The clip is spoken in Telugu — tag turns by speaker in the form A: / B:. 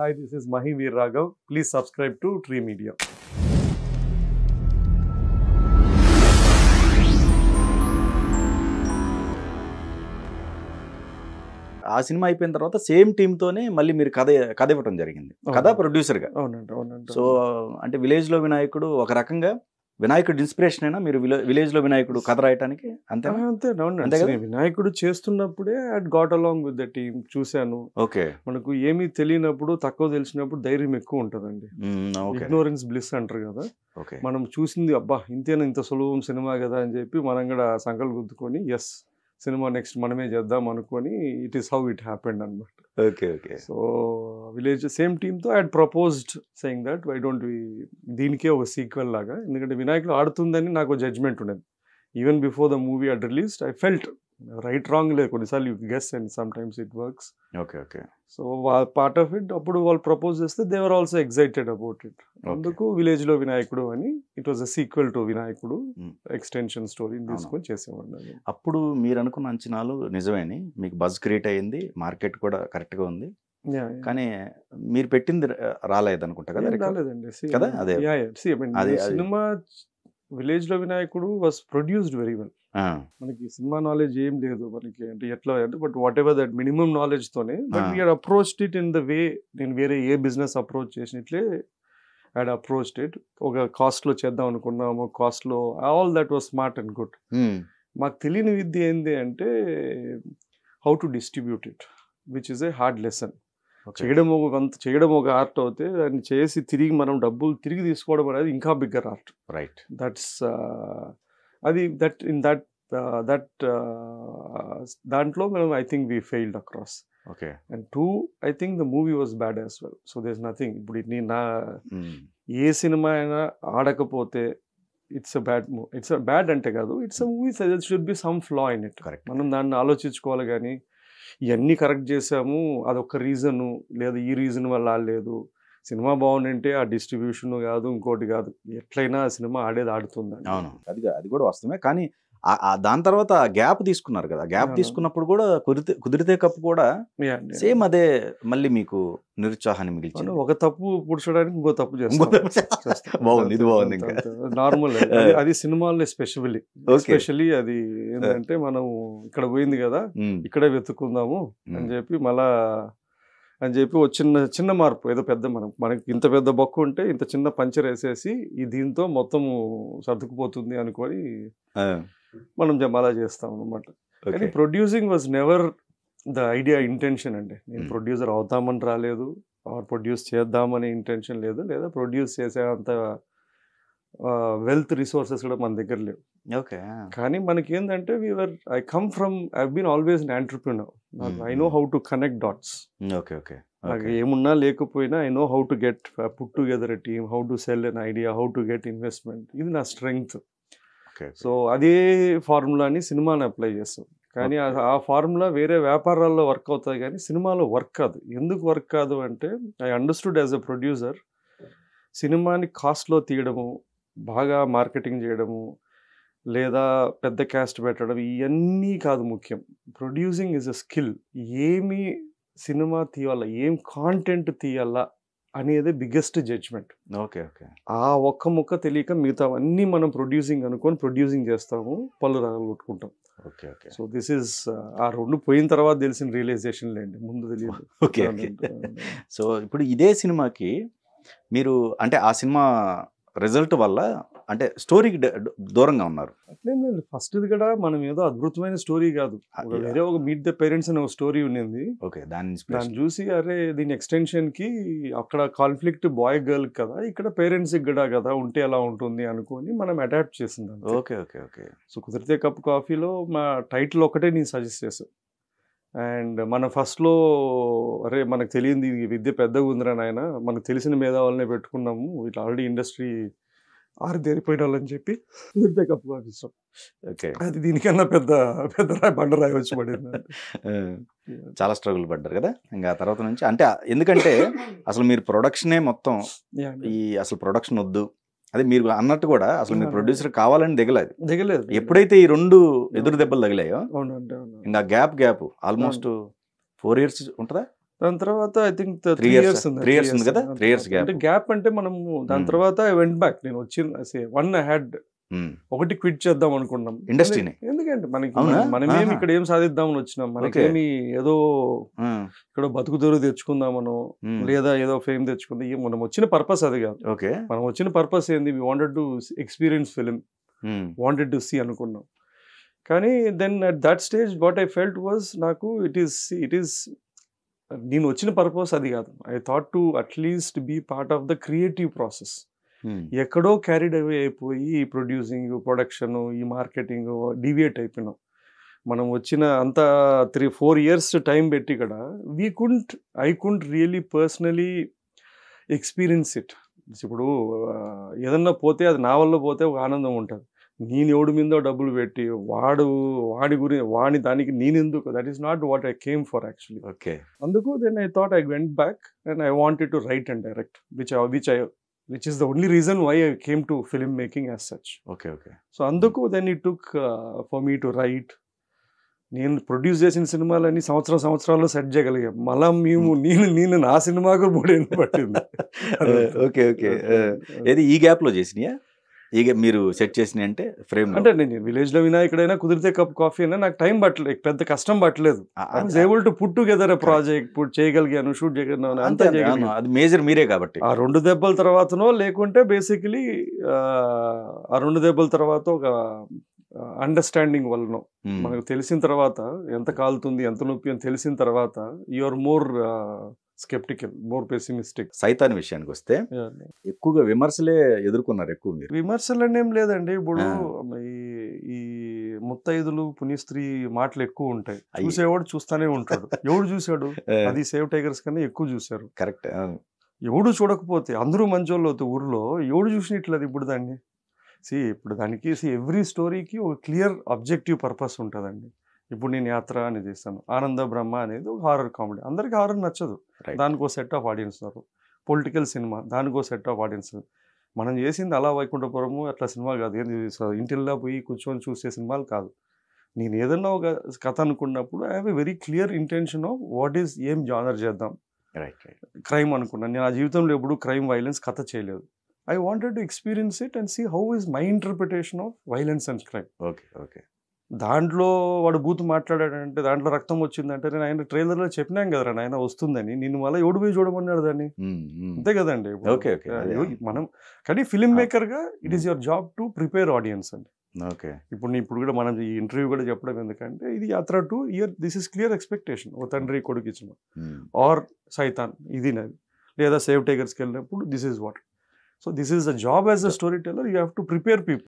A: Hi this is Mahi Raghav please subscribe to tree media
B: ఆ సినిమా అయిపోయిన తర్వాత సేమ్ టీమ్ తోనే మళ్ళీ మీరు కథ కథ ఇవ్వటం జరిగింది కథ ప్రొడ్యూసర్గా గా సో అంటే విలేజ్లో వినాయకుడు ఒక రకంగా వినాయకుడు ఇన్స్పిరేషన్ అయినా మీరు విలేజ్ లో వినాయకుడు కథ రాయటానికి అంతే
A: అంతే వినాయకుడు చేస్తున్నప్పుడే at got along with the team చూశాను ఓకే మనకు ఏమీ తెలియనప్పుడు తక్కువ తెలిసినప్పుడు ధైర్యం ఎక్కువ ఉంటుందండి ఇగ్నోరెన్స్ బ్లిస్ అంటారు కదా మనం చూసింది అబ్బా ఇంతేనా ఇంత సులభం సినిమా కదా అని చెప్పి మనం కూడా సంకల్ గుద్దుకొని ఎస్ సినిమా నెక్స్ట్ మనమే చేద్దాం అనుకొని it is how it happened అనమాట okay okay so village same టీమ్తో I proposed saying that why don't దీనికే ఒక సీక్వెల్ లాగా ఎందుకంటే వినాయకుడు ఆడుతుందని నాకు జడ్జ్మెంట్ ఉండేది even before the movie at released I felt right wrong లేదు కొన్నిసార్లు you guess and sometimes it works okay okay so part of it అప్పుడు వాళ్ళు ప్రపోజ్ చేస్తే they were also excited about it అందుకు విలేజ్ లో వినాయకుడు అని it was a sequel to Vinayakudu extension స్టోరీని తీసుకొని చేసేవాడు
B: అప్పుడు మీరు అనుకున్న అంచనాలు నిజమేని మీకు బజ్ క్రియేట్ అయ్యింది మార్కెట్ కూడా కరెక్ట్గా ఉంది కానీ మీరు పెట్టింది రాలేదు అనుకుంటా కదా రాలేదండి కదా అదే
A: సినిమా విలేజ్ లో Vinayakudu was produced very well మనకి సినిమా నాలెడ్జ్ ఏం లేదు మనకి అంటే ఎట్లా అంటే but whatever that minimum knowledge తోనే but we're approach it in the way నేను వేరే ఏ బిజినెస్ అప్రోచ్ చేసినట్లే యాడ్ అప్రోచ్ ఇట్ ఒక కాస్ట్ లో చేద్దాం అనుకున్నాము లో all that was smart and good మాకు తెలియని విద్య ఏంది అంటే how to distribute it which is a hard lesson చేయడం ఒక అంత చేయడం ఒక ఆర్ట్ అవుతే దాన్ని చేసి తిరిగి మనం డబ్బులు తిరిగి తీసుకోవడం అనేది ఇంకా బిగ్గర్ ఆర్ట్ రైట్ దట్స్ అది దట్ ఇన్ దట్ దట్ దాంట్లో మనం I think we failed across okay and too I think the movie was bad as well so that's nothing ఇప్పుడు నేను నా hmm. ఏ సినిమా అయినా ఆడకపోతే it's a bad movie it's a bad అంటే కాదు ఇట్స్ అ మూవీ సజెస్ should be some flaw in it correct మనం దాన్ని ఆలోచించుకోవాలి కానీ ఇవన్నీ కరెక్ట్ చేసాము అదొక రీజను లేదా ఈ రీజన్ వల్ల లేదు సినిమా బాగుండింటే ఆ డిస్ట్రిబ్యూషన్ కాదు ఇంకోటి కాదు ఎట్లయినా సినిమా ఆడేది ఆడుతుంది అవును అది అది కూడా వస్తమే కానీ దాని తర్వాత
B: గ్యాప్ తీసుకున్నారు కదా గ్యాప్ తీసుకున్నప్పుడు కూడా
A: కుదిరితే కుదిరితే కప్పు కూడా సేమ్
B: అదే మళ్ళీ మీకు నిరుత్సాహాన్ని మిగిలిచింది
A: ఒక తప్పు పుడ్చడానికి ఇంకో తప్పు చేస్తాను బాగుంది ఇది బాగుంది ఇంకా నార్మల్ అది సినిమాలని స్పెషలీ ఎస్పెషల్లీ అది ఏంటంటే మనం ఇక్కడ పోయింది కదా ఇక్కడే వెతుక్కుందాము అని చెప్పి మళ్ళా అని చెప్పి ఒక చిన్న చిన్న మార్పు ఏదో పెద్ద మనం మనకి ఇంత పెద్ద బొక్కు ఉంటే ఇంత చిన్న పంచర్ వేసేసి ఈ దీంతో మొత్తం సర్దుకుపోతుంది అనుకొని మనం జమాలా చేస్తాం అనమాట కానీ producing was never the idea intention అండి నేను ప్రొడ్యూసర్ అవుతామని రాలేదు ఆర్ ప్రొడ్యూస్ చేద్దామనే ఇంటెన్షన్ లేదు లేదా ప్రొడ్యూస్ చేసే అంత వెల్త్ రిసోర్సెస్ కూడా మన దగ్గర లేవు ఓకే కానీ మనకి ఏంటంటే we're I come from I been always an entrepreneur I know how to connect dots okay okay నాకు ఏమున్నా లేకపోయినా I know how to get put together a team how to sell an idea how to get investment ఇది నా స్ట్రెంగ్త్ సో అదే ఫార్ములాని సినిమాని అప్లై చేస్తాం కానీ ఆ ఫార్ములా వేరే వ్యాపారాల్లో వర్క్ అవుతుంది కానీ సినిమాలో వర్క్ కాదు ఎందుకు వర్క్ కాదు అంటే I understood as a producer సినిమాని కాస్ట్లో తీయడము బాగా మార్కెటింగ్ చేయడము లేదా పెద్ద క్యాస్ట్ పెట్టడం ఇవన్నీ కాదు ముఖ్యం ప్రొడ్యూసింగ్ ఇస్ అ స్కిల్ ఏమి సినిమా తీయాలా ఏం కాంటెంట్ తీయాలా అనేది బిగ్గెస్ట్ జడ్జ్మెంట్ ఓకే ఓకే ఆ ఒక్క ముక్క తెలియక మిగతా అన్నీ మనం ప్రొడ్యూసింగ్ అనుకొని ప్రొడ్యూసింగ్ చేస్తాము పళ్ళు కొట్టుకుంటాం okay okay so this is ఆ రెండు పోయిన తర్వాత తెలిసిన రియలైజేషన్ లేండి ముందు తెలియదు ఓకే ఓకే
B: సో ఇప్పుడు ఇదే సినిమాకి మీరు అంటే ఆ సినిమా రిజల్ట్ వల్ల అంటే స్టోరీకి దూరంగా ఉన్నారు
A: ఫస్ట్ కూడా మనం ఏదో అద్భుతమైన స్టోరీ కాదు వేరే ఒక మీట్ ద పేరెంట్స్ అనే ఒక స్టోరీ ఉండింది ఓకే దాని దాన్ని చూసి అరే దీని ఎక్స్టెన్షన్ కి అక్కడ కాన్ఫ్లిక్ట్ బాయ్ గర్ల్ కదా ఇక్కడ పేరెంట్స్ కూడా కదా ఉంటే ఎలా ఉంటుంది అనుకొని మనం అడాప్ట్ చేసిందండి ఓకే ఓకే ఓకే సో కుదిరితే కప్ కాఫీలో మా టైటిల్ ఒకటే నేను సజెస్ట్ చేశాను అండ్ మన ఫస్ట్లో అరే మనకు తెలియంది విద్య పెద్దగా ఉందిరా నాయన మనకు తెలిసిన మేధావులనే పెట్టుకున్నాము ఇట్లా ఆల్రెడీ ఇండస్ట్రీ ఆరు తేరిపోయిన వాళ్ళని చెప్పి బ్యాకప్ ఓకే అది దీనికన్నా పెద్ద పెద్ద రాయి బండ రాయి వచ్చి పడింది
B: చాలా స్ట్రగుల్ పడ్డారు కదా ఇంకా ఆ తర్వాత నుంచి అంటే ఎందుకంటే అసలు మీరు ప్రొడక్షనే మొత్తం ఈ అసలు ప్రొడక్షన్ వద్దు అదే మీరు అన్నట్టు కూడా అసలు మీరు ప్రొడ్యూసర్ కావాలని దిగలేదు దిగలేదు ఎప్పుడైతే ఈ రెండు ఎదురు దెబ్బలు తగిలాయో ఇంకా gap gap almost four years ఉంటుందా
A: దాని తర్వాత I think three years three years ఉంది కదా త్రీ ఇయర్స్ గ్యాప్ గ్యాప్ అంటే మనము దాని hmm. తర్వాత ఐ వెంట్ బ్యాక్ నేను వచ్చిన వన్ ఐ హ్యాడ్ ఒకటి క్విట్ చేద్దాం అనుకున్నాం ఇండస్ట్రీని ఎందుకంటే మనకి మనమేమి ఇక్కడ ఏం సాధిద్దామని వచ్చినాం మనకేమి ఏదో ఇక్కడ బతుకు దూరం తెచ్చుకుందామనో లేదా ఏదో ఫేమ్ తెచ్చుకుందాం మనం వచ్చిన పర్పస్ అది కాదు ఓకే మనం వచ్చిన పర్పస్ ఏంది we wanted to experience film wanted to see అనుకున్నాం కానీ then at that stage what I felt was నాకు ఇట్ ఈస్ ఇట్ ఈస్ నేను వచ్చిన పర్పస్ అది కాదు I thought to at least be part of the creative process ఎక్కడో క్యారీడ్ అవే అయిపోయి ఈ ప్రొడ్యూసింగ్ ప్రొడక్షన్ ఈ మార్కెటింగ్ డివియేట్ అయిపోయినాం మనం వచ్చిన అంత త్రీ ఫోర్ ఇయర్స్ టైం పెట్టి ఇక్కడ we couldn't I couldn't really personally experience it ఇప్పుడు ఏదన్నా పోతే అది నా వల్ల పోతే ఒక ఆనందం ఉంటుంది నేను ఎవడి మీదో డబ్బులు పెట్టి వాడు వాడి గురి వాడి దానికి నేను ఎందుకు that is not what I came for actually okay అందుకు then I thought I went back and I wanted to write and direct which which I which is the only reason why I came to film making as such okay okay so అందుకు దెన్ ఈ took for me to write నేను ప్రొడ్యూస్ చేసిన సినిమాలన్నీ సంవత్సరం సంవత్సరాల్లో సెట్ చేయగలిగా మళ్ళా మేము hmm. నేను నేను నా సినిమాకు మూడేళ్ళు పట్టింది
B: ఓకే ఓకే uh, uh, ఏది ఈ గ్యాప్లో చేసినాయా ఇక మీరు సెట్ చేసిన అంటే ఫ్రేమ్
A: అంటే నేను విలేజ్ వినా ఎక్కడైనా కుదిరితే కప్ కాఫీ అయినా నాకు టైం పట్టలేదు పెద్ద కష్టం పట్టలేదు able to put together project put చేయగలిగాను షూట్ చేయగలిగాను అంతా చేయగలను అది మేజర్ మీరే కాబట్టి ఆ రెండు దెబ్బల తర్వాతనో లేకుంటే బేసికలీ ఆ రెండు దెబ్బల తర్వాత ఒక అండర్స్టాండింగ్ వలన hmm. మనకు తెలిసిన తర్వాత ఎంత కాలుతుంది ఎంత నొప్పి అని తెలిసిన తర్వాత you are more skeptical more pessimistic
B: Saithan విషయానికి వస్తే ఎక్కువగా విమర్శలే ఎదుర్కొన్నారు
A: ఎక్కువ మీరు విమర్శలు ఏం లేదండి ఇప్పుడు ఈ ముత్తైదులు పుణ్యస్త్రీ మాటలు ఎక్కువ ఉంటాయి చూసేవాడు చూస్తానే ఉంటాడు ఎవడు చూశాడు అది సేవ్ టైగర్స్ కన్నా ఎక్కువ చూశారు కరెక్ట్ ఎవడు చూడకపోతే అందరూ మంచోళ్ళు అవుతాయి ఊర్లో ఎవడు చూసినట్లేదు ఇప్పుడు దాన్ని సి ఇప్పుడు దానికి సి ఎవ్రీ స్టోరీకి ఒక క్లియర్ అబ్జెక్టివ్ పర్పస్ ఉంటుందండి ఇప్పుడు నేను యాత్ర అని చేశాను ఆనంద బ్రహ్మ అనేది ఒక హారర్ కామెడీ అందరికీ హారర్ నచ్చదు దానికో సెట్ ఆఫ్ ఆడియన్స్ ఉన్నారు పొలిటికల్ సినిమా దానికో సెట్ ఆఫ్ ఆడియన్స్ మనం చేసింది అలా వైకుంఠపురము అట్లా సినిమా కాదు ఏంది ఇంటిలో పోయి కూర్చొని చూసే సినిమాలు కాదు నేను ఏదన్నా ఒక కథ అనుకున్నప్పుడు I have a very clear intention of what is ఏం జానర్ చేద్దాం క్రైమ్ అనుకున్నాను నేను ఆ జీవితంలో ఎప్పుడు క్రైమ్ వైలెన్స్ కథ చేయలేదు I wanted to experience it and see how is my interpretation of violence and crime okay okay దాంట్లో వాడు బూత్ మాట్లాడాడంటే దాంట్లో రక్తం వచ్చిందంటే నేను ఆయన ట్రైలర్లో చెప్పినాం కదరా ఆయన వస్తుందని నేను మళ్ళీ ఎవడు పోయి చూడమన్నాడు దాన్ని అంతే కదండి ఓకే ఓకే మనం కానీ ఫిలిం మేకర్గా it is your job to prepare audience అండి ఓకే ఇప్పుడు నేను ఇప్పుడు కూడా మనం ఈ ఇంటర్వ్యూ కూడా చెప్పడం ఎందుకంటే ఇది Yatra two year this is clear expectation ఓ తండ్రి కొడుకు ఇచ్చిన ఆర్ సైతాన్ ఇది నాది లేదా సేవ్ టేకర్స్కి వెళ్ళినప్పుడు this is what so this is a job as a story teller you have to prepare people